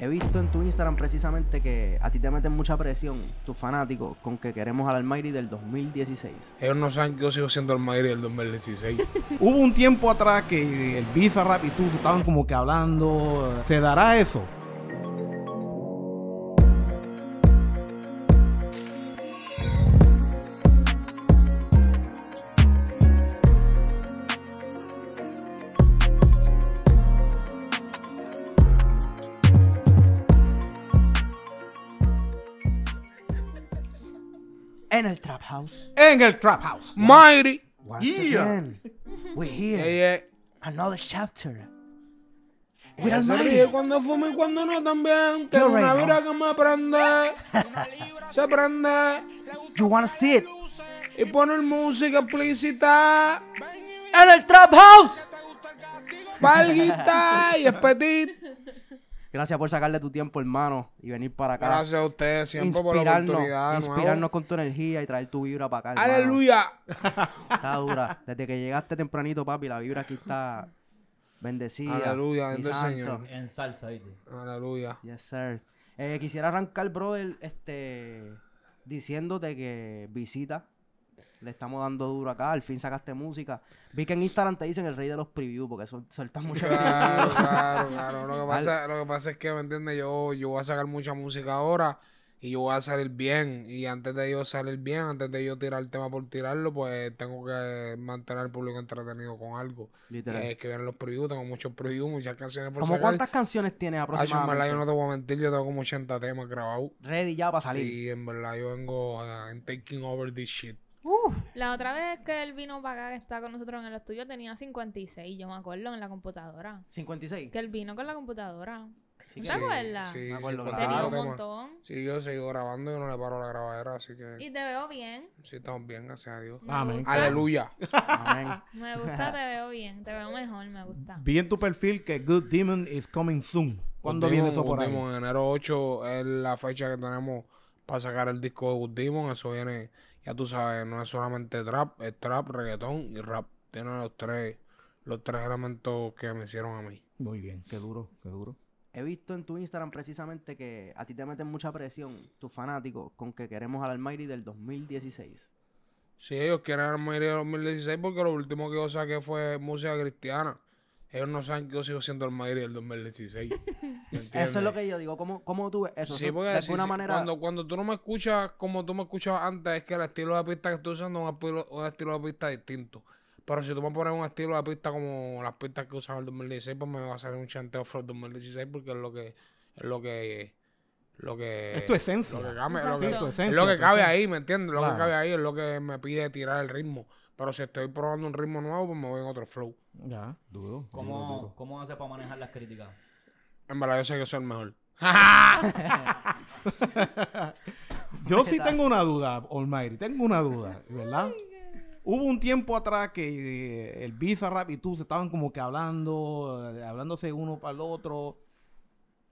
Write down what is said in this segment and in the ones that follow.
he visto en tu Instagram precisamente que a ti te meten mucha presión tus fanáticos con que queremos al Almighty del 2016. Ellos no saben que yo sigo siendo Almighty del 2016. Hubo un tiempo atrás que el Visa Rap y tú estaban como que hablando, ¿se dará eso? en el Trap House. Mighty. Once yeah. again, we're here. Yeah, yeah. Another chapter. With Almighty. Cuando fumo y cuando no también. Tengo una vida que me prende. Se prende. You wanna see it? Y poner música explícita. En el Trap House. Palguita y espetit. Gracias por sacarle tu tiempo, hermano, y venir para acá. Gracias a ustedes siempre por la oportunidad. Inspirarnos con tu energía y traer tu vibra para acá. ¡Aleluya! Está dura. Desde que llegaste tempranito, papi, la vibra aquí está bendecida. Aleluya, en Señor. En salsa, Aleluya. Yes, sir. Eh, quisiera arrancar, brother, este, diciéndote que visita le estamos dando duro acá, al fin sacaste música. Vi que en Instagram te dicen el rey de los previews, porque eso sueltas mucha claro, claro, claro, Lo que, pasa, lo que pasa es que, ¿me entiendes? Yo, yo voy a sacar mucha música ahora y yo voy a salir bien. Y antes de yo salir bien, antes de yo tirar el tema por tirarlo, pues tengo que mantener al público entretenido con algo. Literal. Eh, es que vienen los previews, tengo muchos previews, muchas canciones por ¿Cómo cuántas canciones tienes aproximadamente? Ay, yo, no te voy a mentir, yo tengo como 80 temas grabados. Ready ya para salir. Sí, en verdad, yo vengo en eh, taking over this shit. La otra vez que él vino para acá, que está con nosotros en el estudio, tenía 56, yo me acuerdo, en la computadora. ¿56? Que él vino con la computadora. Sí, ¿Te acuerdas? Sí, sí, me acuerdo. Tenía un montón. Sí, yo sigo grabando y no le paro la grabadera, así que... ¿Y te veo bien? Sí, estamos bien, gracias a Dios. Amén. Aleluya. Amén. Me gusta, te veo bien. Te veo mejor, me gusta. Vi en tu perfil que Good Demon is coming soon. ¿Cuándo viene eso por Good ahí? en enero 8 es la fecha que tenemos para sacar el disco de Good Demon. Eso viene... Ya tú sabes, no es solamente trap, es trap, reggaetón y rap. Tiene los tres, los tres elementos que me hicieron a mí. Muy bien, qué duro, qué duro. He visto en tu Instagram precisamente que a ti te meten mucha presión tus fanáticos con que queremos al Almighty del 2016. Sí, ellos quieren al Almighty del 2016 porque lo último que yo saqué fue música cristiana ellos no saben que yo sigo siendo el Madrid del 2016. eso es lo que yo digo. ¿Cómo, cómo tú ves eso? Sí, porque de manera... cuando, cuando tú no me escuchas como tú me escuchabas antes, es que el estilo de pista que estoy usando es un, estilo, de pista distinto. Pero si tú me pones un estilo de pista como las pistas que usaba el 2016, pues me va a salir un chanteo for 2016 porque es lo que. Es lo que lo que es tu esencia lo que, cabe, es esencia, lo que cabe ahí me entiendes lo que cabe ahí es lo que me pide tirar el ritmo pero si estoy probando un ritmo nuevo, pues me voy en otro flow. Ya, dudo. ¿Cómo, hace para manejar las críticas? En verdad, yo sé que soy el mejor. yo sí tengo una duda, Almighty. Tengo una duda, ¿verdad? Hubo un tiempo atrás que eh, el Bizarrap y tú se estaban como que hablando, eh, hablándose uno para el otro.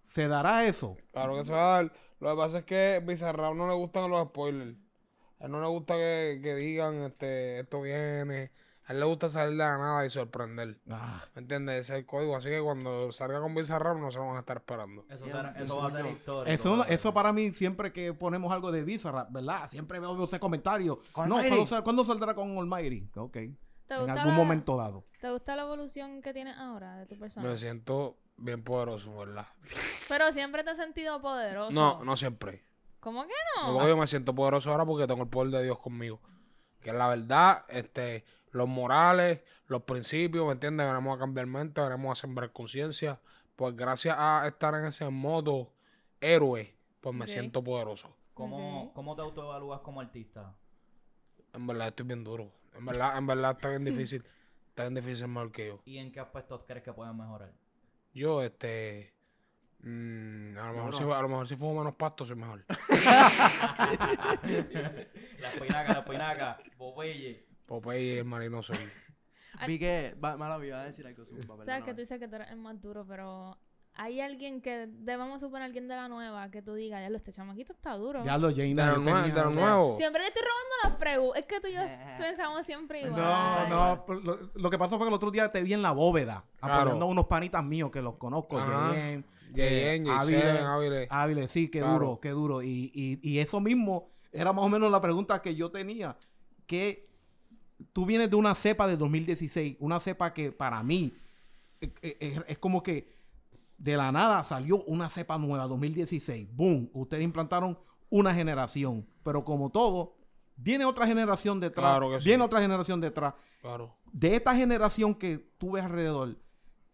¿Se dará eso? Claro que se va a dar. Lo que pasa es que Bizarrap no le gustan los spoilers. A él no le gusta que, digan, este, esto viene. A él le gusta salir de la nada y sorprender. Ah. ¿Me entiendes? Ese es el código. Así que cuando salga con Bizarrap no se van a estar esperando. Eso, eso, va a ser historia Eso, eso para mí, siempre que ponemos algo de Bizarrap, ¿verdad? Siempre veo ese comentario. no, ¿cuándo, saldrá con Almighty? Ok. En algún momento dado. ¿Te gusta la evolución que tienes ahora de tu persona? Me siento bien poderoso, ¿verdad? Pero siempre te has sentido poderoso. No, no siempre. ¿Cómo que no? yo me siento poderoso ahora porque tengo el poder de Dios conmigo. Que es la verdad, este, los morales, los principios, ¿me entiendes? Venimos a cambiar mente, venimos a sembrar conciencia. Pues gracias a estar en ese modo héroe, pues me siento poderoso. ¿Cómo, te autoevalúas como artista? En verdad estoy bien duro. En verdad, en verdad está bien difícil. está bien difícil mejor que yo. ¿Y en qué aspectos crees que puedes mejorar? Yo, este, Mm, a, lo mejor Si, a lo mejor si fumo menos pastos es mejor. la espinaca la espinaca Popeye. Popeye, el marino soy. Vi que, mala a decir algo. Sabes que tú dices que tú eres el más duro, pero hay alguien que, debamos suponer alguien de la nueva, que tú digas, ya lo, este chamaquito está duro. Ya lo, Jane, de lo, nuevo, Siempre te estoy robando las preguntas. Es que tú y yo pensamos siempre igual. No, no. Lo, que pasó fue que el otro día te vi en la bóveda, apoyando unos panitas míos que los conozco, bien Yeyen, eh, Áviles. sí, qué duro, qué duro. Y, y, y eso mismo era más o menos la pregunta que yo tenía. Que tú vienes de una cepa de 2016, una cepa que para mí eh, eh, es, como que de la nada salió una cepa nueva, 2016, boom, ustedes implantaron una generación, pero como todo, viene otra generación detrás, claro que viene otra generación detrás. Claro. De esta generación que tú ves alrededor,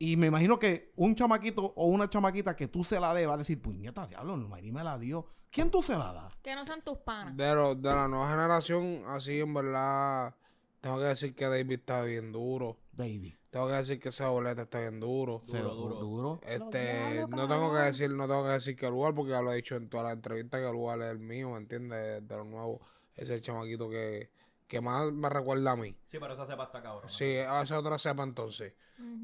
y me imagino que un chamaquito o una chamaquita que tú se la dé va a decir, puñeta, diablo, Mayri me la dio. ¿Quién tú se la da Que no sean tus panas. De, de la nueva generación, así en verdad, tengo que decir que David está bien duro. Baby. Tengo que decir que ese boleta está bien duro. Duro, duro. duro. Este, no tengo que decir, no tengo que decir que lugar, porque ya lo he dicho en todas las entrevistas que el lugar es el mío, ¿me entiendes? De, de lo nuevo. Ese chamaquito que, que más me recuerda a mí. Sí, pero esa cepa está cabrón. Sí, esa otra cepa entonces.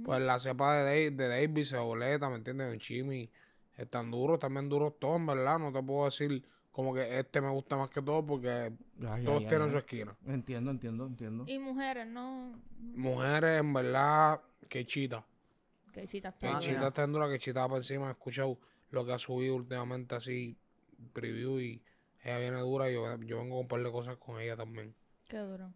Pues la cepa de, de Davis, boleta, ¿me entiendes? Un Chimi. Están duros, también duros todos, ¿verdad? No te puedo decir como que este me gusta más que todo porque todos tienen su esquina. Entiendo, entiendo, entiendo. Y mujeres, ¿no? Mujeres, en verdad, que chita. Que chita Que chita que encima. He escuchado lo que ha subido últimamente así, preview y ella viene dura yo, yo vengo a comprarle cosas con ella también. Qué duro.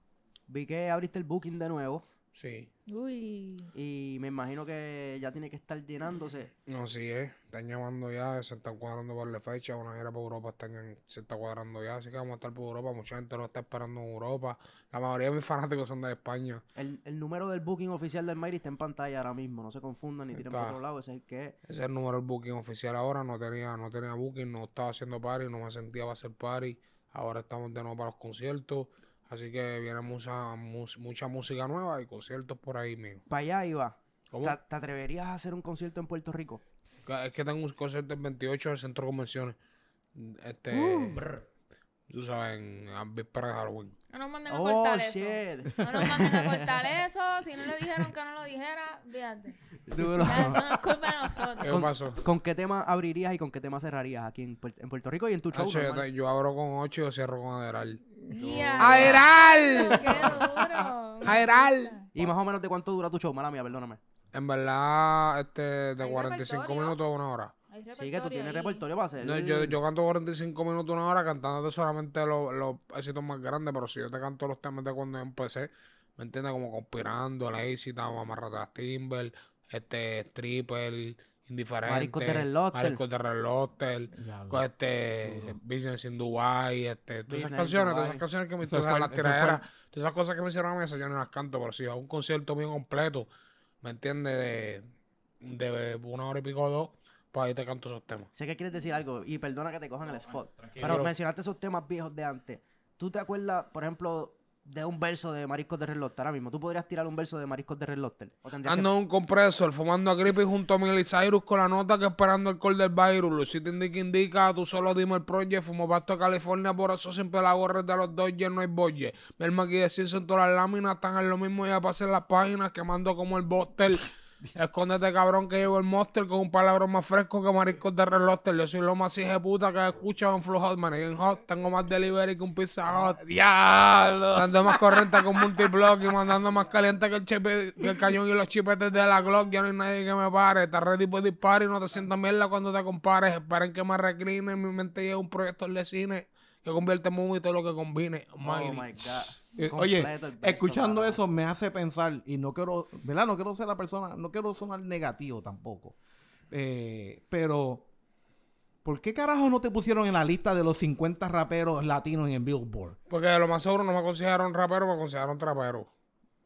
Vi que abriste el booking de nuevo. Sí. Uy. Y me imagino que ya tiene que estar llenándose. No, sí, eh. Están llamando ya, se están cuadrando por la fecha. Una era por Europa están, se está cuadrando ya. Así que vamos a estar por Europa. Mucha gente lo está esperando en Europa. La mayoría de mis fanáticos son de España. El, número del booking oficial del Mayri está en pantalla ahora mismo. No se confundan ni tiren por otro lado. Ese es el que Ese es el número del booking oficial ahora. No tenía, no tenía booking, no estaba haciendo party, no me sentía para hacer party. Ahora estamos de nuevo para los conciertos. Así que viene mucha, mucha música nueva y conciertos por ahí mismo. Para allá iba. ¿Te, atreverías a hacer un concierto en Puerto Rico? Es que tengo un concierto en 28 del Centro de Convenciones. Este. Uh. tú sabes, en víspera de Halloween. Oh, no nos manden a cortar eso. No nos manden a cortar eso. Si no le dijeron que no lo dijera, fíjate. Duro. eso no es culpa de nosotros. ¿Qué pasó? ¿Con, qué tema abrirías y con qué tema cerrarías aquí en, Puerto Rico y en tu show? yo, abro con 8 y yo cierro con Aderal. Yeah. ¡Aderal! ¡Qué duro! ¡Aderal! ¿Y más o menos de cuánto dura tu show? Mala mía, perdóname. En verdad, este, de 45 minutos a una hora. Sí, que tú tienes repertorio para hacer. No, yo, yo canto 45 minutos, una hora cantando solamente los, los éxitos más grandes, pero si yo te canto los temas de cuando empecé, ¿me entiendes? Como Conspirando, La Éxita, a Timber, este, Stripper, Indiferente. Marisco Terrell Marisco este, Business in Dubai, este, todas esas canciones, todas esas canciones que me hicieron, las tiraderas, todas esas cosas que me hicieron a mí, yo no las canto, pero si a un concierto bien completo, ¿me entiendes? De, de una hora y pico o dos pues ahí te canto esos temas. Sé que quieres decir algo y perdona que te cojan el spot. pero, mencionaste esos temas viejos de antes. ¿Tú te acuerdas, por ejemplo, de un verso de Mariscos de Red ahora mismo? ¿Tú podrías tirar un verso de Mariscos de Red Ando ah, en un compresor, fumando a gripe junto a Miley Cyrus con la nota que esperando el call del virus. Si te indica, tú solo dime el project. Fumo pasto a California, por eso siempre la gorra de los Dodgers no hay boye. El aquí de en todas las láminas están en lo mismo. Ya pasé las páginas quemando como el bóster... Escóndete, cabrón, que llevo el monster con un palabra más fresco que mariscos de relóster Yo soy lo más de puta que escucha en Flow Hot, man. Y en Hot tengo más delivery que un pizza hot. Ah, ¡Diablo! más corriente que un multiblock y mandando más caliente que el, que cañón y los chipetes de la Glock. Ya no hay nadie que me pare. está ready para disparar y no te sientas mierda cuando te compares. Esperen que me recline Mi mente es un proyecto de cine que convierte en y todo lo que combine. Oh, my God. Eh, oye, escuchando eso me hace pensar, y no quiero, ¿verdad? No quiero ser la persona, no quiero sonar negativo tampoco. Eh, pero, ¿por qué carajo no te pusieron en la lista de los 50 raperos latinos en Billboard? Porque de lo más seguro no me aconsejaron rapero, me consideraron trapero.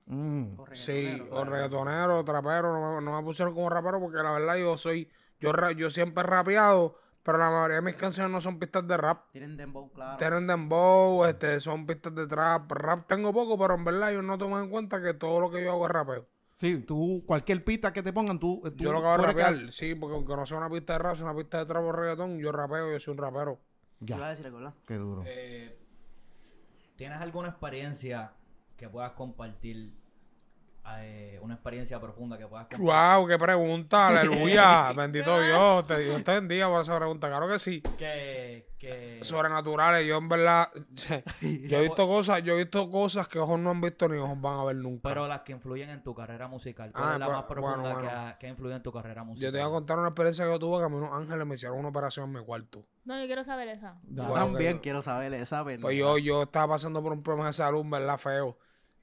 Mm. sí, o reggaetonero, trapero, no me, pusieron como rapero porque la verdad yo soy, yo, yo siempre he rapeado pero la mayoría de mis canciones no son pistas de rap. Tienen dembow, claro. Tienen dembow, este, son pistas de trap. Rap tengo poco, pero en verdad yo no tomo en cuenta que todo lo que yo hago es rapeo. Sí, tú, cualquier pista que te pongan, tú. Eh, yo lo acabo de rapear, sí, porque aunque no sea una pista de rap, es una pista de trap o reggaetón, yo rapeo, yo soy un rapero. Ya. Qué duro. Eh, ¿Tienes alguna experiencia que puedas compartir eh, una experiencia profunda que puedas compartir. ¡Wow! ¡Qué pregunta! ¡Aleluya! Bendito Dios. Te, Dios bendiga por esa pregunta. Claro que sí. Que, que... Sobrenaturales. Yo en verdad... yo he visto cosas yo he visto cosas que ojos no han visto ni ojos van a ver nunca. Pero las que influyen en tu carrera musical. ¿Cuál ah, es la pues, más profunda Que, ha, influido en tu carrera musical? Yo te voy a contar una experiencia que yo tuve que a mí unos ángeles me hicieron una operación en mi cuarto. No, yo quiero saber esa. Yo también quiero saber esa. pero Pues yo, yo estaba pasando por un problema de salud, ¿verdad? Feo.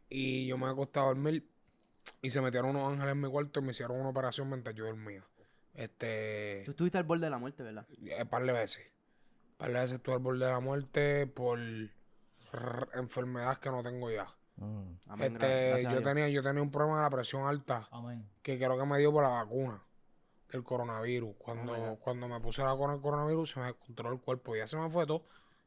Y yo me he costado a dormir y se metieron unos ángeles en mi cuarto y me hicieron una operación mientras yo dormía. Este. Tú estuviste al borde de la muerte, ¿verdad? Eh, un par de veces. Un par de veces estuve al borde de la muerte por enfermedades que no tengo ya. Mm. este, yo tenía, yo tenía un problema de la presión alta que creo que me dio por la vacuna El coronavirus. Cuando, oh, cuando me puse la con el coronavirus se me descontroló el cuerpo. Ya se me fue todo,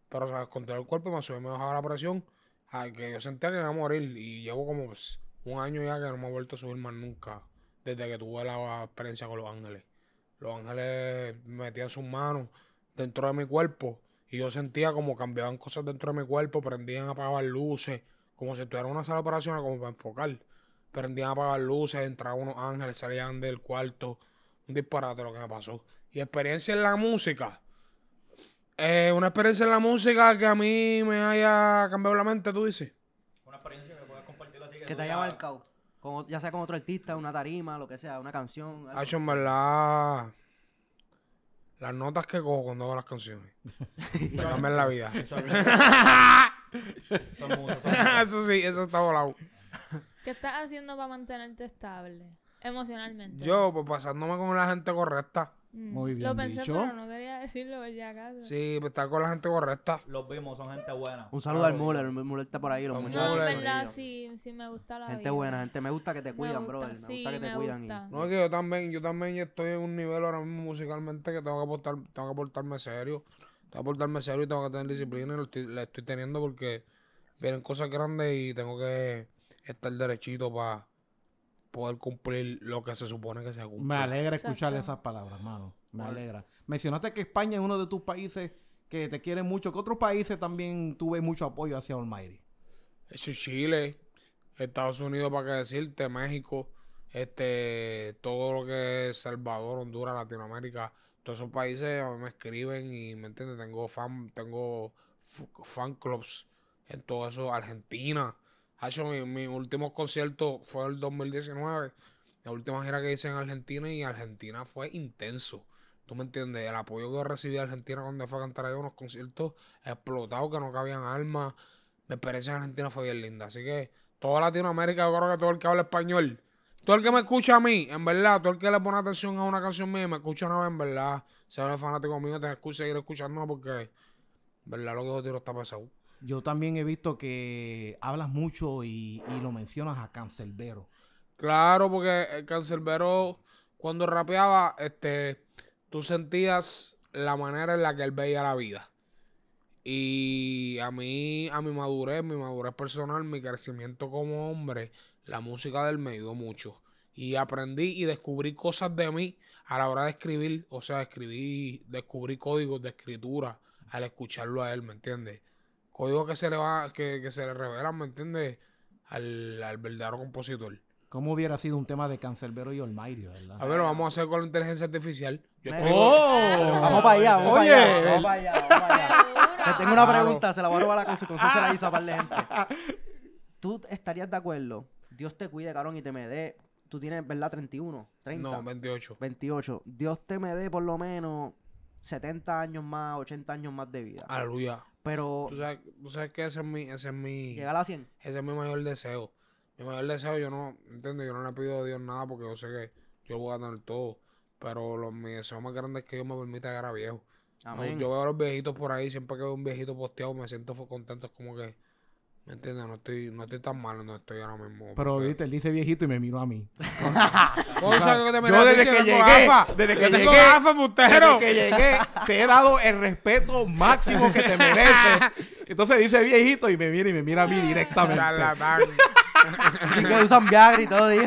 pero se me descontroló el cuerpo y me subió me bajaba la presión. al que yo sentía que me iba a morir y llevo como pues, un año ya que no me he vuelto a subir más nunca, desde que tuve la experiencia con Los Ángeles. Los Ángeles metían sus manos dentro de mi cuerpo y yo sentía como cambiaban cosas dentro de mi cuerpo, prendían, a apagar luces, como si estuviera en una sala operacional como para enfocar. Prendían, apagar luces, entraban unos ángeles, salían del cuarto. Un disparate lo que me pasó. Y experiencia en la música. Eh, una experiencia en la música que a mí me haya cambiado la mente, tú dices. Una experiencia que, te haya marcado. Con, ya sea con otro artista, una tarima, lo que sea, una canción. Algo. en verdad. Las notas que cojo cuando hago las canciones. Dame la vida. eso sí, eso está volado. ¿Qué estás haciendo para mantenerte estable? Emocionalmente. Yo, pues pasándome con la gente correcta. Mm. Muy bien. Lo pensé, pero no quería decirlo pues, ya acaso. Sí, pues está con la gente correcta. Los vimos, son gente buena. Un saludo al Muller, el Muller está por ahí, los No, muchachos. en verdad, sí, sí me gusta la Gente Gente buena, gente, me gusta que te cuidan, gusta, brother. Me gusta que te cuidan. y- No es que yo también, yo también estoy en un nivel ahora mismo musicalmente que tengo que aportar, tengo que portarme serio. Tengo que portarme serio y tengo que tener disciplina y lo estoy, la estoy teniendo porque vienen cosas grandes y tengo que estar derechito para poder cumplir lo que se supone que se cumple. Me alegra escuchar esas palabras, hermano. Me alegra. Mencionaste que España es uno de tus países que te quieren mucho. ¿Qué otros países también tuve mucho apoyo hacia Almighty? Eso Chile, Estados Unidos, para qué decirte, México, este, todo lo que es Salvador, Honduras, Latinoamérica, todos esos países me escriben y me entiendes, tengo fan, tengo fan clubs en todo eso, Argentina, Hacho, mi, último concierto fue el 2019, la última gira que hice en Argentina y Argentina fue intenso. ¿Tú me entiendes? El apoyo que recibí de Argentina cuando fue a cantar ahí unos conciertos explotados que no cabían almas. Mi experiencia en Argentina fue bien linda. Así que toda Latinoamérica, yo creo que todo el que habla español, todo el que me escucha a mí, en verdad, todo el que le pone atención a una canción mía me escucha una vez, en verdad, si eres fanático mío, te escucha seguir escuchando porque, en verdad, lo que yo tiro está pasado. Yo también he visto que hablas mucho y, lo mencionas a Cancelbero. Claro, porque el Cancelbero, cuando rapeaba, este, tú sentías la manera en la que él veía la vida. Y a mí, a mi madurez, mi madurez personal, mi crecimiento como hombre, la música de él me ayudó mucho. Y aprendí y descubrí cosas de mí a la hora de escribir. O sea, escribí, descubrí códigos de escritura al escucharlo a él, ¿me entiendes? Código que se le va, que, se le revelan, ¿me entiendes? Al, al, verdadero compositor. ¿Cómo hubiera sido un tema de Cancelbero y Olmairio, verdad? A ver, lo vamos a hacer con la inteligencia artificial. oh, vamos para allá, vamos Oye, allá, vamos para allá, Te tengo una pregunta, se la voy a robar a la consecuencia, se la hizo a ¿Tú estarías de acuerdo? Dios te cuide, cabrón, y te me dé. Tú tienes, ¿verdad? 31, 30. No, 28. 28. Dios te me dé por lo menos 70 años más, 80 años más de vida. Aleluya. Pero... Tú sabes, que ese es mi... Ese es mi llegar a 100. Ese es mi mayor deseo. Mi mayor deseo, yo no... entiendo Yo no le pido a Dios nada porque yo sé que yo voy a ganar todo. Pero mi deseo más grande es que Dios me permita llegar a viejo. Amén. yo veo a los viejitos por ahí, siempre que veo un viejito posteado me siento contento. Es como que ¿Me entiendes? No estoy, no estoy tan malo, no estoy ahora mismo. Pero viste, él dice viejito y me miró a mí. yo desde que, llegué, desde que llegué, desde que llegué, te he dado el respeto máximo que te mereces. Entonces dice viejito y me mira y me mira a mí directamente. y que usan Viagra y todo, digo.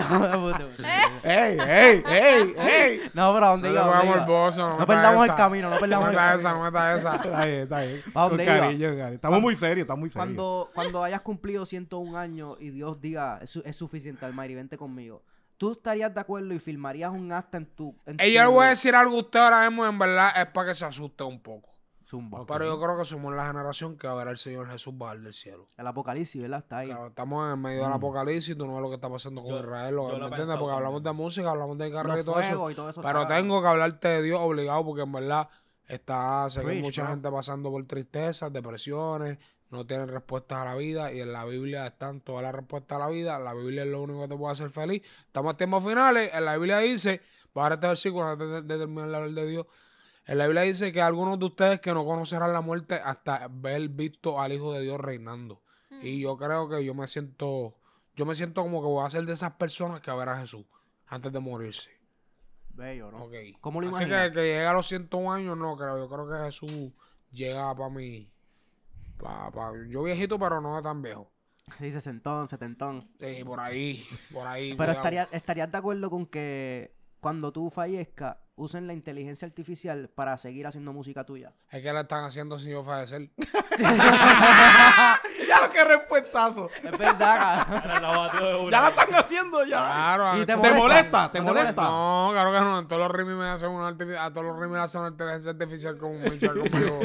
¡Ey, ey, ey, ey! No, pero dónde no no, no perdamos el camino, no perdamos el camino. no está esa, no está esa. Está bien, está Estamos muy serios, estamos muy serios. Cuando, cuando hayas cumplido 101 años y Dios diga, es, es suficiente, y vente conmigo. ¿Tú estarías de acuerdo y firmarías un acta en tu... yo le voy a decir algo a usted ahora mismo, en verdad, es para que se asuste un poco. Pero yo creo que somos la generación que va a ver al Señor Jesús bajar del cielo. El apocalipsis, ¿verdad? Está ahí. Claro, estamos en medio del mm. apocalipsis, tú no ves lo que está pasando con Israel, lo me entiendes, porque hablamos de música, hablamos de carrera y todo, eso, Pero tengo que hablarte de Dios obligado, porque en verdad está, se mucha gente pasando por tristezas, depresiones, no tienen respuestas a la vida y en la Biblia están todas las respuestas a la vida. La Biblia es lo único que te puede hacer feliz. Estamos a tiempos finales. En la Biblia dice, para este versículo antes de, terminar la hablar de Dios, en la Biblia dice que algunos de ustedes que no conocerán la muerte hasta ver visto al Hijo de Dios reinando. Y mm. yo creo que yo me siento, yo me siento como que voy a ser de esas personas que verá a Jesús antes de morirse. Bello, ¿no? Okay. ¿Cómo lo Así que, que a los 101 años, no creo. Yo creo que Jesús llega para mí. yo viejito, pero no tan viejo. Sí, sesentón, setentón. Sí, por ahí, por ahí. pero estarías estaría de acuerdo con que cuando tú fallezcas, usen la inteligencia artificial para seguir haciendo música tuya. Es que la están haciendo sin yo fallecer. ya qué respuestazo. Es verdad, ya la están haciendo ya. Claro, ¿Y te, molesta? ¿Te molesta? No, claro que no. todos los me hacen una a todos los rimis me hacen una inteligencia artificial con un conmigo.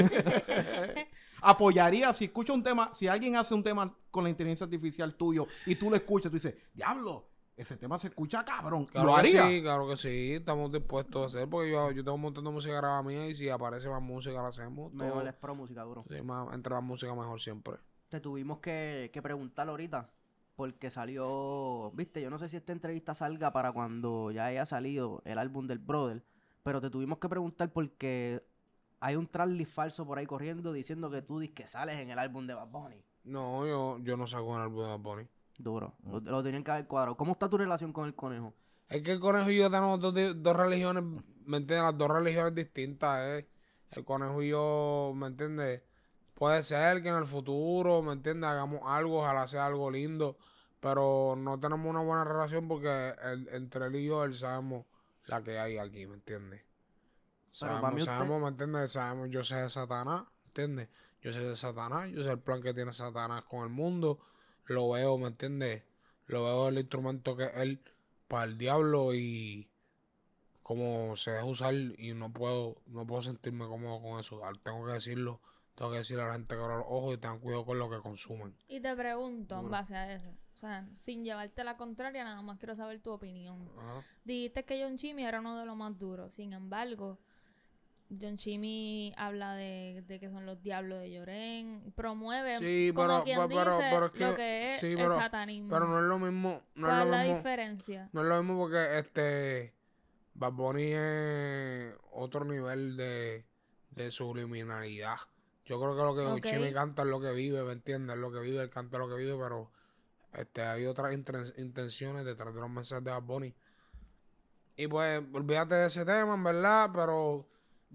Apoyaría si escucha un tema, si alguien hace un tema con la inteligencia artificial tuyo y tú lo escuchas, tú dices, diablo, ese tema se escucha cabrón. Claro sí, claro que sí, estamos dispuestos a hacer, porque yo, yo tengo un montón de música grabada mía y si aparece más música la hacemos. Mejor todo. es pro música, duro. más, entre más música mejor siempre. Te tuvimos que, preguntar ahorita, porque salió, viste, yo no sé si esta entrevista salga para cuando ya haya salido el álbum del Brother, pero te tuvimos que preguntar porque hay un traslis falso por ahí corriendo diciendo que tú dices que sales en el álbum de Bad Bunny. No, yo, yo no salgo en el álbum de Bad Bunny. Duro. Mm. Lo, lo, tenían que haber cuadrado. ¿Cómo está tu relación con el conejo? Es que el conejo y yo tenemos dos, religiones, ¿me entiendes? Las dos religiones distintas, ¿eh? El conejo y yo, ¿me entiendes? Puede ser que en el futuro, ¿me entiendes? Hagamos algo, ojalá sea algo lindo, pero no tenemos una buena relación porque entre él y yo, él sabemos la que hay aquí, ¿me entiendes? Sabemos, sabemos, ¿me yo sé de Satanás, ¿entiendes? Yo sé de Satanás, yo sé el plan que tiene Satanás con el mundo lo veo, ¿me entiendes? Lo veo el instrumento que es él para el diablo y como se deja usar y no puedo, no puedo sentirme cómodo con eso. Ah, tengo que decirlo, tengo que decirle a la gente que abra los ojos y tengan cuidado con lo que consumen. Y te pregunto en base a eso, o sea, sin llevarte la contraria, nada más quiero saber tu opinión. Dijiste que John Chimmy era uno de los más duros, sin embargo, John Chimmy habla de, de, que son los diablos de Lloren, promueve sí, pero, como quien pero, lo que es satanismo. Pero no es lo mismo. No es lo la mismo, diferencia? No es lo mismo porque este Bad Bunny es otro nivel de, de subliminalidad. Yo creo que lo que John Chimmy canta es lo que vive, ¿me entiendes? Es lo que vive, él canta lo que vive, pero este hay otras intenciones detrás de los mensajes de Bad Bunny. Y pues, olvídate de ese tema, en verdad, pero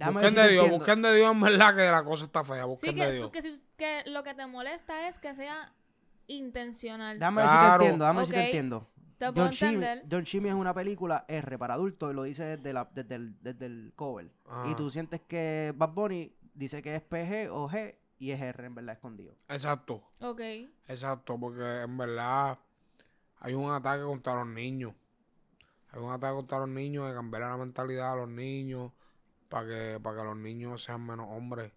Busquen de Dios, busquen de Dios en verdad que la cosa está fea. Sí, que, Dios. Que, que, lo que te molesta es que sea intencional. Dame claro. si te entiendo, dame okay. si te entiendo. Te John, es una película R para adultos y lo dice desde, el, desde el cover. Y ah. tú sientes que Bad Bunny dice que es PG o G y es R en verdad escondido. Exacto. Ok. Exacto, porque en verdad hay un ataque contra los niños. Hay un ataque contra los niños de cambiar la mentalidad a los niños para que, para que los niños sean menos hombres.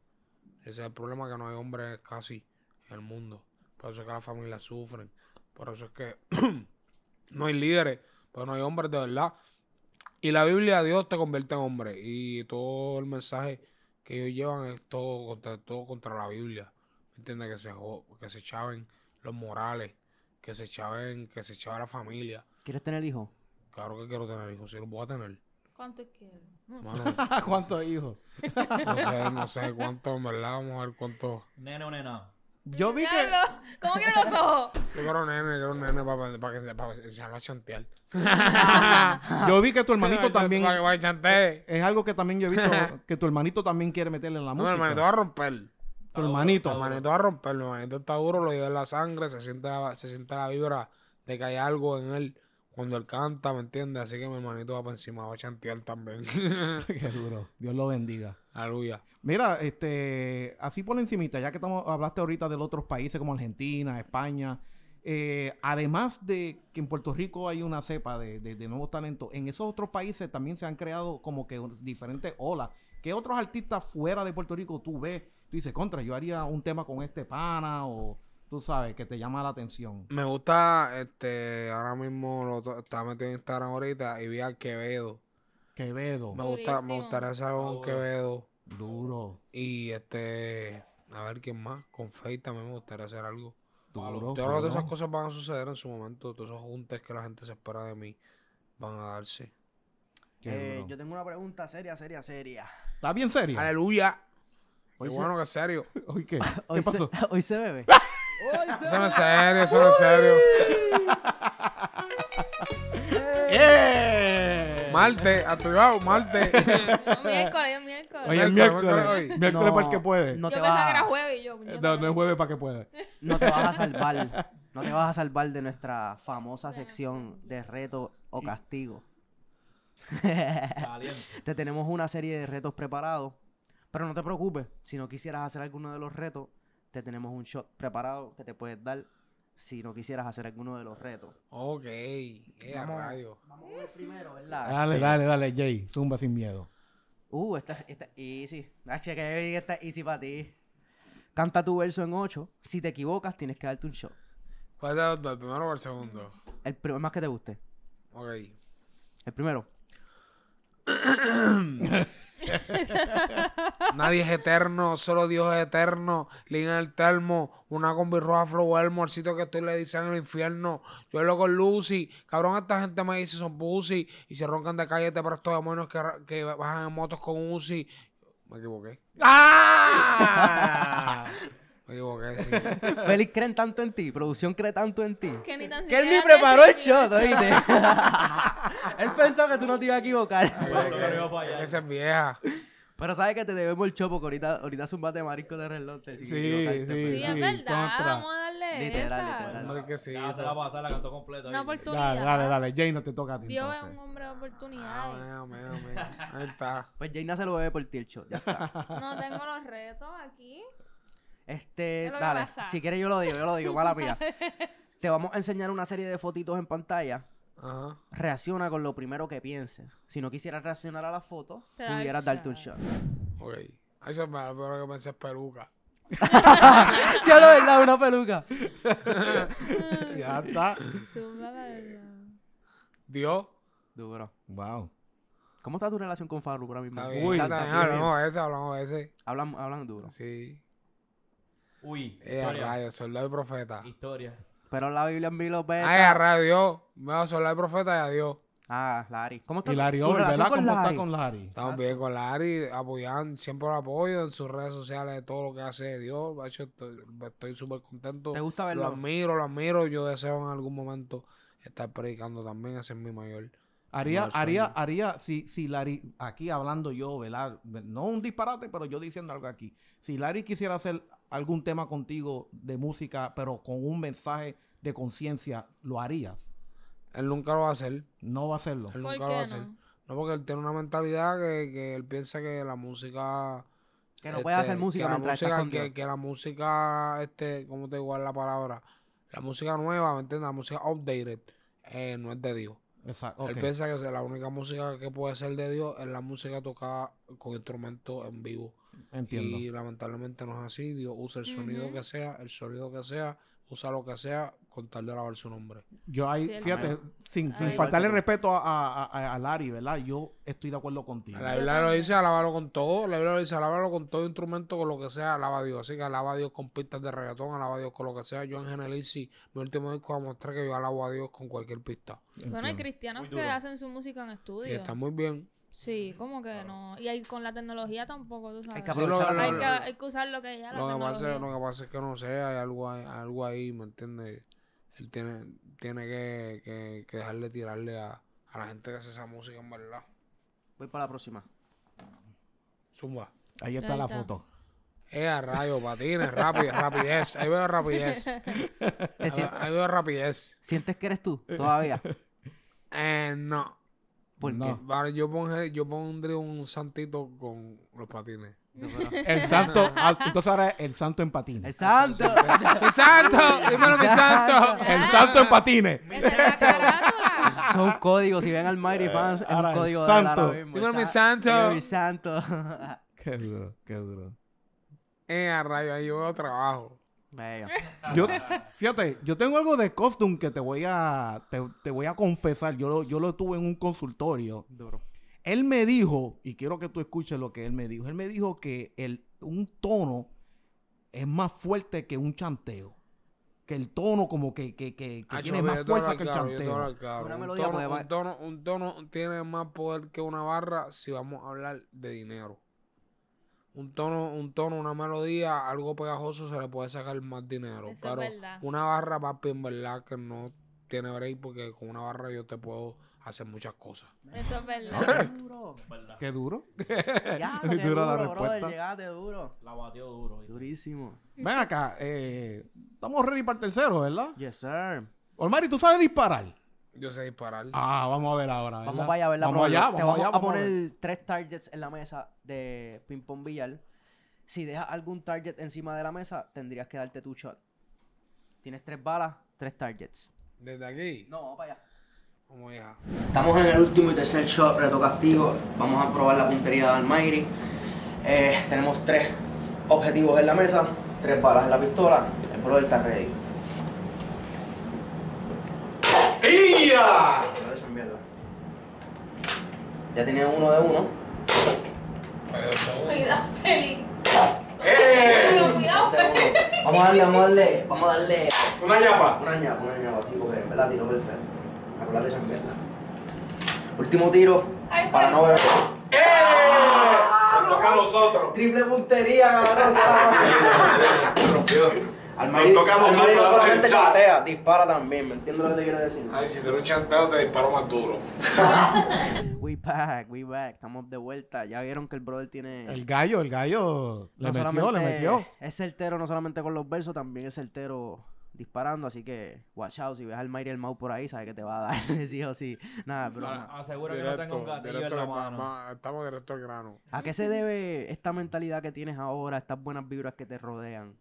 Ese es el problema, que no hay hombres casi en el mundo. Por eso es que las familias sufren. Por eso es que no hay líderes, pero pues no hay hombres de verdad. Y la Biblia, Dios te convierte en hombre. Y todo el mensaje que ellos llevan es todo contra, todo contra la Biblia. ¿Me entiendes? Que se, que se chaven los morales, que se chaven, que se la familia. ¿Quieres tener hijos? Claro que quiero tener hijos, sí los voy a tener. ¿Cuánto quiero? ¿Cuántos hijos? no sé, no sé cuántos, ¿verdad? Vamos a ver cuántos. Nene o nena. Yo vi que. ¿Cómo quieren los ojos? Yo quiero nene, yo quiero nene para, que se, para se chantear. yo vi que tu hermanito también. Para que chantear. Es algo que también yo he visto que tu hermanito también quiere meterle en la música. No, mi hermanito va a romper. Tu hermanito. Mi hermanito va a romper, mi hermanito está duro, lo lleva en la sangre, se siente la, se siente la vibra de que hay algo en él cuando él canta, ¿me entiendes? Así que mi hermanito va para encima, va a chantear también. Qué duro. Dios lo bendiga. Aleluya. Mira, este, así por encimita, ya que estamos, hablaste ahorita de los otros países como Argentina, España, eh, además de que en Puerto Rico hay una cepa de, de, de, nuevos talentos, en esos otros países también se han creado como que diferentes olas. ¿Qué otros artistas fuera de Puerto Rico tú ves? Tú dices, contra, yo haría un tema con este pana o tú sabes, que te llama la atención. Me gusta, este, ahora mismo estaba metido en Instagram ahorita y vi al Quevedo. Quevedo. Me gusta, me gustaría hacer algo Quevedo. Duro. Y este, a ver quién más, con me gustaría hacer algo. Duro. todas esas cosas van a suceder en su momento, todos esos juntes que la gente se espera de mí van a darse. Eh, yo tengo una pregunta seria, seria, seria. ¿Está bien serio? Aleluya. Hoy bueno que serio. ¿Hoy qué? ¿Qué pasó? hoy se bebe. Eso no es serio, eso no es serio. ¡Eh! Marte, activado, Marte. miércoles, miércoles. Oye, miércoles. Miércoles para el que puede. No, jueves eh, No, es jueves para que puede no te vas a salvar. No te vas a salvar de nuestra famosa sección de reto o castigo. Te tenemos una serie de retos preparados. Pero no te preocupes, si no quisieras hacer alguno de los retos, te tenemos un shot preparado que te puedes dar si no quisieras hacer alguno de los retos. Ok, eh, vamos, vamos a ver primero, ¿verdad? Dale, este, dale, dale, Jay, zumba sin miedo. Uh, esta, esta easy. H, que esta easy para ti. Canta tu verso en 8. Si te equivocas, tienes que darte un shot. ¿Cuál es el primero o el segundo? El primero, más que te guste. Ok. El primero. Nadie es eterno, solo Dios es eterno. Línea el termo, una combi roja el morcito que estoy le dicen en el infierno. Yo hablo con Lucy, cabrón, esta gente me dice son pussy y se roncan de calle te presto demonios que, bajan en motos con Uzi. Me equivoqué. ¡Ah! Me sí. Félix cree tanto en ti, producción cree tanto en ti. Que, él ni preparó el shot, oíste. él pensó que tú no te ibas a equivocar. Esa es, vieja. Pero sabes que te debemos el show Porque ahorita, ahorita es un bate de marisco de reloj. sí, sí, pues. sí, es verdad. Vamos a darle literal, esa. Literal, literal. que se la la oportunidad. Dale, dale, dale. Jaina te toca a ti, Dios es un hombre de oportunidades. Ah, Ahí está. Pues Jaina se lo bebe por ti el show ya está. no tengo los retos aquí. Este, dale, si quieres yo lo digo, yo lo digo, para la pía. Te vamos a enseñar una serie de fotitos en pantalla. Ajá. Reacciona con lo primero que pienses. Si no quisieras reaccionar a la foto, pudieras darte un shot. Ok. Ay, es me da que peluca. ya lo verdad, una peluca. ya está. Dios. Duro. Wow. ¿Cómo está tu relación con Faru ahora mismo? Uy, hablamos de ese hablamos ese. Hablan, hablan duro. Sí. Uy, eh, radio, soldado y profeta. Historia. Pero la Biblia en ve. Ay, a radio. a soldado y profeta y adiós. Ah, Larry. ¿Cómo estás? y Larry ¿verdad? ¿Cómo estás está con Larry? Estamos bien con Larry, apoyando, siempre lo apoyo en sus redes sociales, todo lo que hace Dios. De estoy súper contento. ¿Te gusta verlo? Lo admiro, lo admiro. Yo deseo en algún momento estar predicando también, ese es mi mayor Haría, haría, haría, si, si Larry, aquí hablando yo, ¿verdad? No un disparate, pero yo diciendo algo aquí. Si Larry quisiera hacer algún tema contigo de música, pero con un mensaje de conciencia, ¿lo harías? Él nunca lo va a hacer. No va a hacerlo. Él nunca lo va a hacer. No? porque él tiene una mentalidad que, él piensa que la música. Que no puede este, hacer música que la música, que, la música, este, ¿cómo te igual la palabra? La música nueva, ¿me entiendes? La música updated eh, no es de Dios. Exacto. Él piensa que la única música que puede ser de Dios es la música tocada con instrumentos en vivo. Entiendo. Y lamentablemente no es así. Dios usa el sonido que sea, el sonido que sea, usa lo que sea con tal de lavar su nombre. Yo ahí, fíjate, sin, faltarle respeto a, a, Larry, ¿verdad? Yo estoy de acuerdo contigo. La Biblia lo dice, alábalo con todo. La Biblia lo dice, alábalo con todo instrumento, con lo que sea, alaba a Dios. Así que alaba a Dios con pistas de reggaetón, alaba a Dios con lo que sea. Yo en general, sí, mi último disco va a mostrar que yo alabo a Dios con cualquier pista. Bueno, hay cristianos que hacen su música en estudio. está muy bien. Sí, como que no. Y ahí con la tecnología tampoco, tú sabes. Hay que, lo, que, usar lo que ya lo la que Lo que pasa es que no sé, hay algo, algo ahí, ¿me entiendes? Él tiene, tiene que, que, dejarle tirarle a, a, la gente que hace esa música, en verdad. Voy para la próxima. Zumba. Ahí está la foto. Eh, rayo, patines, rápido, rapidez. Ahí veo rapidez. ahí veo rapidez. ¿Sientes que eres tú todavía? eh, no no. yo, pondré, yo pondré un santito con los patines. El santo, entonces ahora el santo en patines. El santo, el santo, santo. El santo en patines. Son códigos, si ven al Mighty eh, Fans, es un código santo. de santo. Dímelo mi santo. mi santo. Qué duro, qué duro. Eh, a rayo, ahí yo trabajo. Yo, fíjate, yo tengo algo de costume que te voy a, te, voy a confesar. Yo lo, yo lo tuve en un consultorio. Él me dijo, y quiero que tú escuches lo que él me dijo. Él me dijo que el, un tono es más fuerte que un chanteo. Que el tono como que, que, que, ah, tiene más fuerza que el chanteo. un tono tiene más poder que una barra si vamos a hablar de dinero un tono, un tono, una melodía, algo pegajoso, se le puede sacar más dinero. pero una barra, papi, en verdad que no tiene break porque con una barra yo te puedo hacer muchas cosas. Eso es verdad. duro. Qué duro. Ya, qué duro, la respuesta. llegaste duro. La batió duro. Durísimo. Ven acá, eh, estamos ready para el tercero, ¿verdad? Yes, sir. Olmari, ¿tú sabes disparar? Yo sé disparar. Ah, vamos a ver ahora. Vamos allá, Vamos allá, vamos Te vamos a poner tres targets en la mesa de ping-pong Villar Si dejas algún target encima de la mesa, tendrías que darte tu shot. Tienes tres balas, tres targets. ¿Desde aquí? No, vamos para allá. Estamos en el último y tercer shot, reto castigo. Vamos a probar la puntería de Almayri eh, tenemos tres objetivos en la mesa, tres balas en la pistola. El brother está ready. Ya tenía uno de uno. Cuidado, Feli. ¡Eh! Vamos a darle, vamos a darle, vamos a darle. Una ñapa. Una ñapa, una ñapa, tío, tiro perfecto. cola de mierda. Último tiro. para pues. no ver ¡Eh! Ah, nosotros. Triple puntería, no solamente chantea, dispara también, ¿me entiendes lo que te quiero decir? Ay, si te lo chanteo te disparo más duro. we back, we back, estamos de vuelta. Ya vieron que el brother tiene... El gallo, el gallo le metió, le metió. Es certero no solamente con los versos, también es certero disparando, así que watch out, si ves al y el Mau por ahí, sabes que te va a dar, ese o sí. Nada, pero ah, asegura que no tenga un gatillo en la mano. estamos directo al grano. ¿A qué se debe esta mentalidad que tienes ahora, estas buenas vibras que te rodean?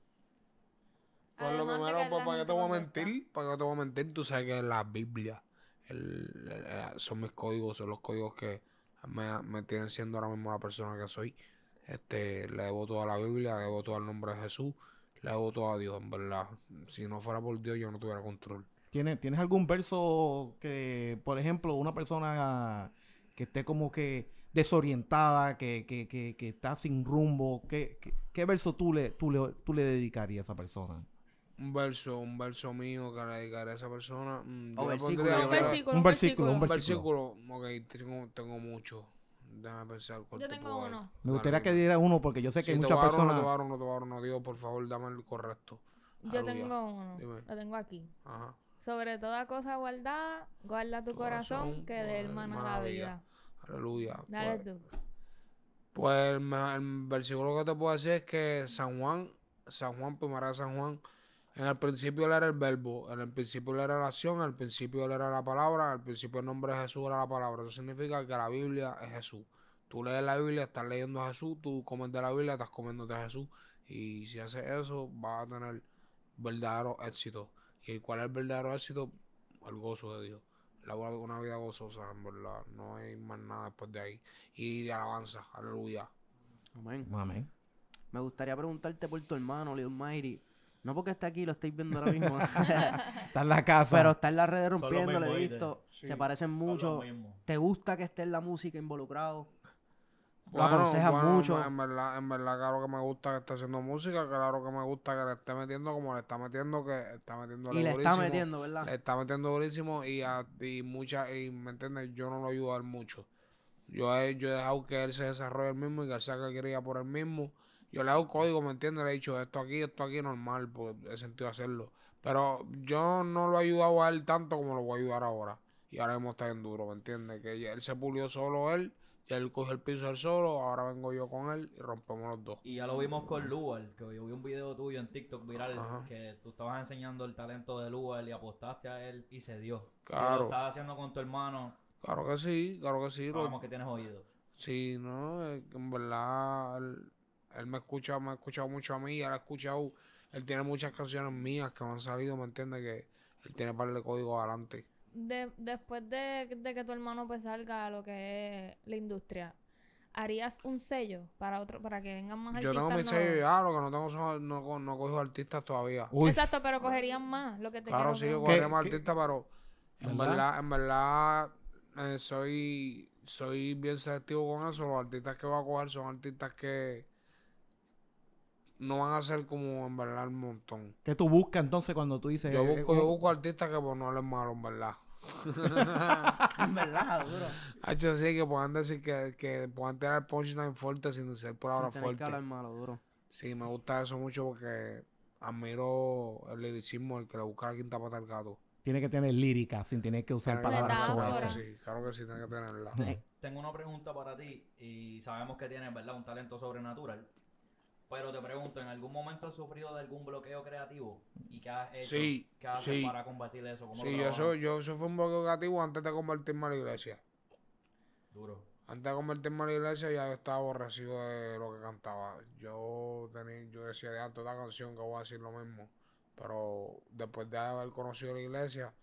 Pues lo primero, ¿para qué te voy a mentir? ¿Para qué te voy a mentir? Tú sabes que la Biblia eh, son mis códigos, son los códigos que me, tienen siendo ahora mismo la persona que soy. Este, le debo toda la Biblia, le debo todo al nombre de Jesús, le debo todo a Dios, en verdad. Si no fuera por Dios, yo no tuviera control. ¿Tienes, ¿Tienes algún verso que, por ejemplo, una persona que esté como que desorientada, que, que, que, que está sin rumbo, ¿qué, qué, verso tú le, tú, le, tú le dedicarías a esa persona? un verso, un verso mío que le dedicaré a esa persona. Mm, un versículo, un versículo, un versículo. Ok, tengo, mucho. Déjame pensar Yo tengo uno. Me gustaría que diera uno porque yo sé que hay muchas personas. No, te no a no, te Dios, por favor, dame el correcto. Yo tengo uno. Lo tengo aquí. Ajá. Sobre toda cosa guardada, guarda tu corazón, que de hermano la vida. Aleluya. Dale pues, tú. Pues el, versículo que te puedo decir es que San Juan, San Juan, primera San Juan, en el principio él era el verbo, en el principio él era la acción, en el principio él era la palabra, en el principio el nombre de Jesús era la palabra. Eso significa que la Biblia es Jesús. Tú lees la Biblia, estás leyendo a Jesús, tú comes de la Biblia, estás comiéndote a Jesús. Y si haces eso, vas a tener verdadero éxito. ¿Y cuál es el verdadero éxito? El gozo de Dios. La, una vida gozosa, en verdad. No hay más nada después de ahí. Y de alabanza, aleluya. Amén. Amén. Me gustaría preguntarte por tu hermano, Leon Mayri no porque esté aquí, lo estáis viendo ahora mismo. está en la casa. Pero está en la red rompiendo, lo he visto. Se parecen mucho. ¿Te gusta que esté en la música involucrado? Lo aconsejas mucho. En verdad, en verdad, claro que me gusta que esté haciendo música, claro que me gusta que le esté metiendo como le está metiendo, que está metiendo Y le está metiendo, ¿verdad? Le está metiendo durísimo y, a, y mucha, me entiendes, yo no lo ayudo a mucho. Yo he, yo dejado que él se desarrolle el mismo y que él que quería por él mismo yo le hago código, ¿me entiendes? Le he dicho esto aquí, esto aquí normal, porque he sentido hacerlo. Pero yo no lo he ayudado a él tanto como lo voy a ayudar ahora. Y ahora mismo está en duro, ¿me entiendes? Que él se pulió solo él, ya él cogió el piso él solo, ahora vengo yo con él y rompemos los dos. Y ya lo vimos con Lugar, que yo vi un video tuyo en TikTok viral, que tú estabas enseñando el talento de Lugar y apostaste a él y se dio. Claro. Si lo estabas haciendo con tu hermano. Claro que sí, claro que sí. que tienes oído. Sí, no, en verdad... Él me escucha, me ha escuchado mucho a mí, él ha escuchado, él tiene muchas canciones mías que me han salido, ¿me entiendes? Que él tiene par de códigos adelante. después de, que tu hermano pues salga a lo que es la industria, ¿harías un sello para otro para que vengan más artistas? Yo tengo mi sello ya, lo que no tengo son, no, no cojo artistas todavía. Exacto, pero cogerían más, lo que te Claro, sí, yo cogería más artistas, pero en verdad, en verdad, eh, soy, soy bien selectivo con eso. Los artistas que voy a coger son artistas que no van a ser como en verdad un montón. ¿Qué tú buscas entonces cuando tú dices? Yo eh, busco, yo eh, busco artistas que pues, no hablen malo, en verdad. en verdad, duro. H, sí, que puedan decir que, que puedan tener punchline fuerte sin ser por ahora fuerte. malo, duro. Sí, me gusta eso mucho porque admiro el liricismo, el que le busca la quinta pata al gato. Tiene que tener lírica sin tener que usar palabras sobradas. Sí, claro que sí, tiene que tenerla. Tengo una pregunta para ti y sabemos que tienes, ¿verdad? Un talento sobrenatural. Pero te pregunto, ¿en algún momento has sufrido de algún bloqueo creativo? ¿Y qué has hecho? para combatir eso? sí, eso, yo, eso fue un bloqueo creativo antes de convertirme a la iglesia. Duro. Antes de convertirme a la iglesia ya estaba aborrecido de lo que cantaba. Yo tenía, yo decía, de toda la canción que voy a decir lo mismo. Pero después de haber conocido la iglesia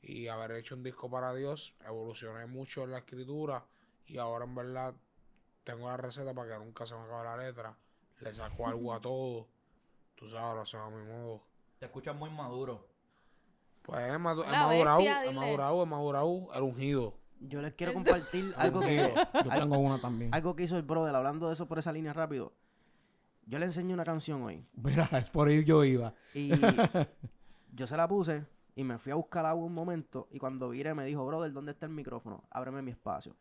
y haber hecho un disco para Dios, evolucioné mucho en la escritura y ahora en verdad tengo la receta para que nunca se me acabe la letra le sacó algo a todo. Tú sabes, lo hacemos a mi modo. Te escuchas muy maduro. Pues es, es madurado, es madurado, es madurado, el ungido. Yo les quiero compartir algo que... Yo tengo también. Algo que hizo el brother, hablando de eso por esa línea rápido. Yo le enseñé una canción hoy. Mira, es por ahí yo iba. Y yo se la puse y me fui a buscar agua un momento y cuando vire me dijo, brother, ¿dónde está el micrófono? Ábreme mi espacio.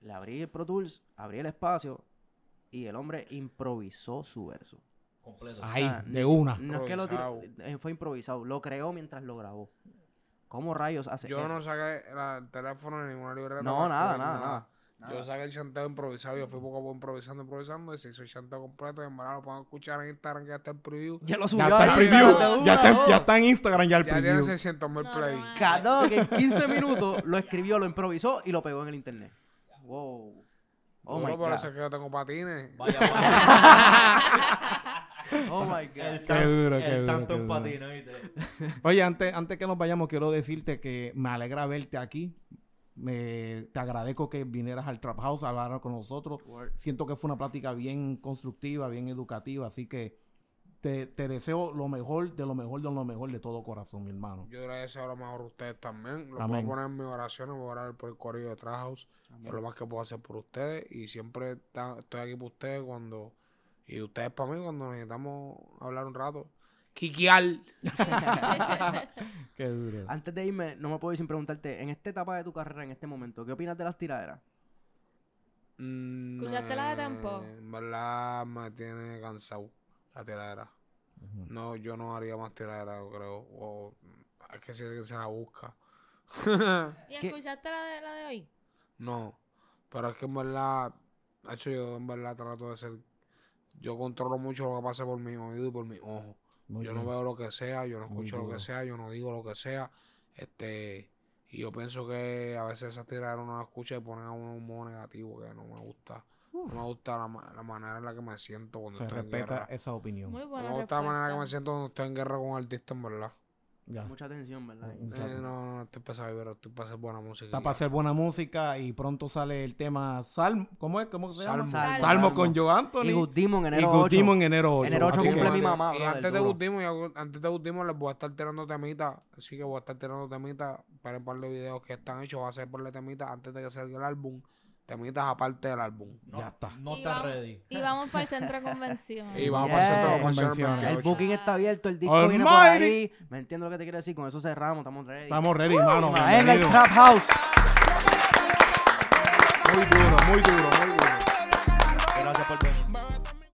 Le abrí el Pro Tools, abrí el espacio, y el hombre improvisó su verso. Completo. Ahí, de una. No es que lo tiró, eh, fue improvisado, lo creó mientras lo grabó. ¿Cómo rayos hace Yo no saqué el teléfono ni ninguna librería. No, nada, nada, Yo saqué el chanteo improvisado. Yo fui poco a poco improvisando, improvisando. Y se hizo el chanteo completo. Y en verdad lo pueden escuchar en Instagram, que ya está el preview. Ya lo subió. Ya está Ya está, en Instagram, ya el preview. Ya tiene 600 mil play. Cada que en 15 minutos lo escribió, lo improvisó y lo pegó en el internet. Wow. Oh eso que yo tengo patines. Vaya, oh my God. El, santo ¿viste? Oye, antes, antes que nos vayamos, quiero decirte que me alegra verte aquí. te agradezco que vinieras al Trap House a hablar con nosotros. Siento que fue una plática bien constructiva, bien educativa, así que te, te, deseo lo mejor de lo mejor de lo mejor de todo corazón, mi hermano. Yo agradezco a lo mejor a ustedes también. Lo puedo poner en mis oraciones, voy a orar por el corrido de Trahouse. Es lo más que puedo hacer por ustedes. Y siempre estoy aquí por ustedes cuando. Y ustedes para mí cuando necesitamos hablar un rato. Kikial. Qué duro. Antes de irme, no me puedo ir sin preguntarte, en esta etapa de tu carrera, en este momento, ¿qué opinas de las tiraderas? Mm, ¿Escuchaste de Tempo? Eh, en verdad me tiene cansado tiradera. No, yo no haría más tiradera, creo. O es que si se la busca. ¿Y escuchaste la de, de hoy? No, pero es que en verdad, de hecho, yo en verdad trato de ser. Yo controlo mucho lo que pasa por mi oído y por mi ojo. yo no veo lo que sea, yo no escucho lo que sea, yo no digo lo que sea. Este. Y yo pienso que a veces esas tiraderas uno la escucha y ponen a uno un modo negativo que no me gusta. No me gusta la, manera en la que me siento cuando estoy en guerra. esa opinión. no me gusta la manera en la que me siento cuando estoy en guerra con artistas en verdad. Mucha tensión, ¿verdad? Eh, no, no, estoy para pero estoy para hacer buena música. Está para hacer buena música y pronto sale el tema Salmo. ¿Cómo es? ¿Cómo se Salmo. llama? Salmo, con Joe Anthony. Y Gudimon en enero 8. Y en enero 8. Enero 8 cumple mi mamá. Y antes de Gudimon, antes de les voy a estar tirando temita. Así que voy a estar tirando temita para un par de videos que están hechos. Voy a hacer por la temita antes de que salga el álbum te temitas aparte del álbum. No, ya está. No estás ready. Y vamos para el centro de convenciones. y vamos para el centro de convenciones. El booking está abierto, el disco viene por ahí. Me entiendo lo que te quiero decir. Con eso cerramos, estamos ready. Estamos ready, hermano. En el Trap House. Muy duro, muy duro, muy duro. Gracias por venir.